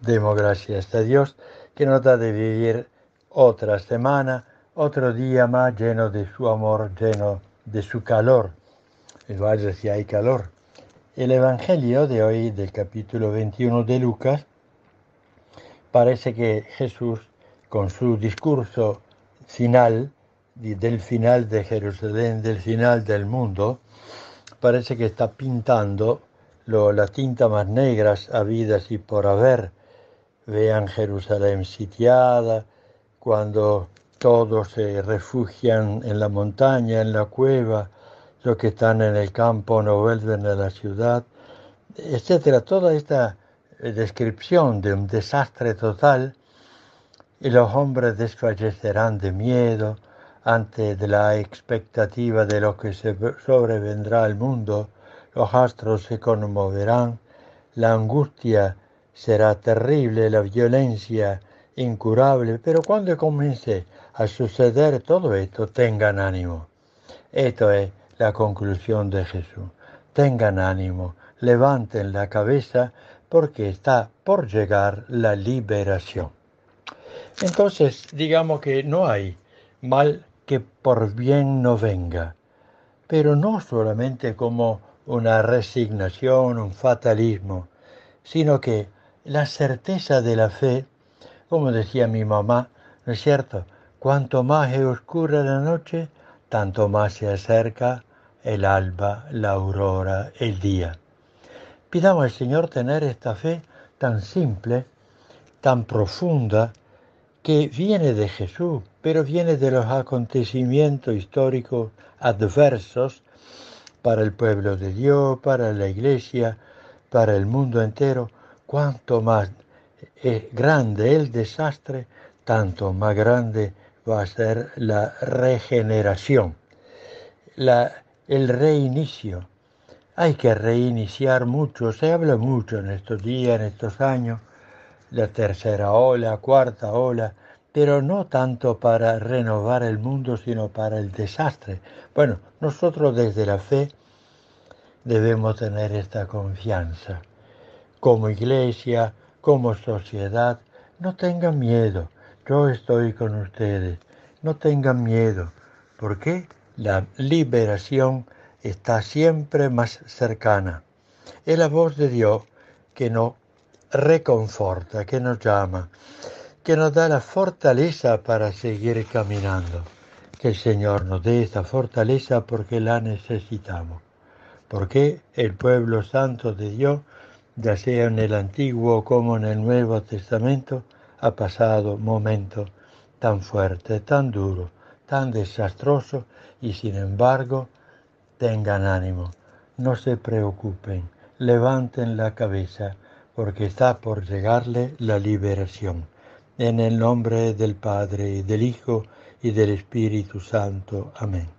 Demos gracias a Dios que nos da de vivir otra semana, otro día más lleno de su amor, lleno de su calor. El vaya si hay calor. El Evangelio de hoy, del capítulo 21 de Lucas, parece que Jesús, con su discurso final, del final de Jerusalén, del final del mundo, parece que está pintando lo, las tintas más negras habidas y por haber vean Jerusalén sitiada, cuando todos se refugian en la montaña, en la cueva, los que están en el campo no vuelven a la ciudad, etcétera. Toda esta eh, descripción de un desastre total y los hombres desfallecerán de miedo ante la expectativa de lo que sobrevendrá al mundo, los astros se conmoverán, la angustia Será terrible la violencia incurable, pero cuando comience a suceder todo esto, tengan ánimo. Esto es la conclusión de Jesús. Tengan ánimo, levanten la cabeza porque está por llegar la liberación. Entonces, digamos que no hay mal que por bien no venga, pero no solamente como una resignación, un fatalismo, sino que la certeza de la fe, como decía mi mamá, ¿no es cierto? Cuanto más es oscura la noche, tanto más se acerca el alba, la aurora, el día. Pidamos al Señor tener esta fe tan simple, tan profunda, que viene de Jesús, pero viene de los acontecimientos históricos adversos para el pueblo de Dios, para la iglesia, para el mundo entero, cuanto más eh, grande el desastre, tanto más grande va a ser la regeneración, la, el reinicio. Hay que reiniciar mucho, se habla mucho en estos días, en estos años, la tercera ola, cuarta ola, pero no tanto para renovar el mundo, sino para el desastre. Bueno, nosotros desde la fe debemos tener esta confianza como iglesia, como sociedad, no tengan miedo, yo estoy con ustedes, no tengan miedo, porque la liberación está siempre más cercana. Es la voz de Dios que nos reconforta, que nos llama, que nos da la fortaleza para seguir caminando. Que el Señor nos dé esa fortaleza porque la necesitamos, porque el pueblo santo de Dios ya sea en el Antiguo como en el Nuevo Testamento, ha pasado momento tan fuerte, tan duro, tan desastroso, y sin embargo tengan ánimo, no se preocupen, levanten la cabeza porque está por llegarle la liberación. En el nombre del Padre, del Hijo y del Espíritu Santo. Amén.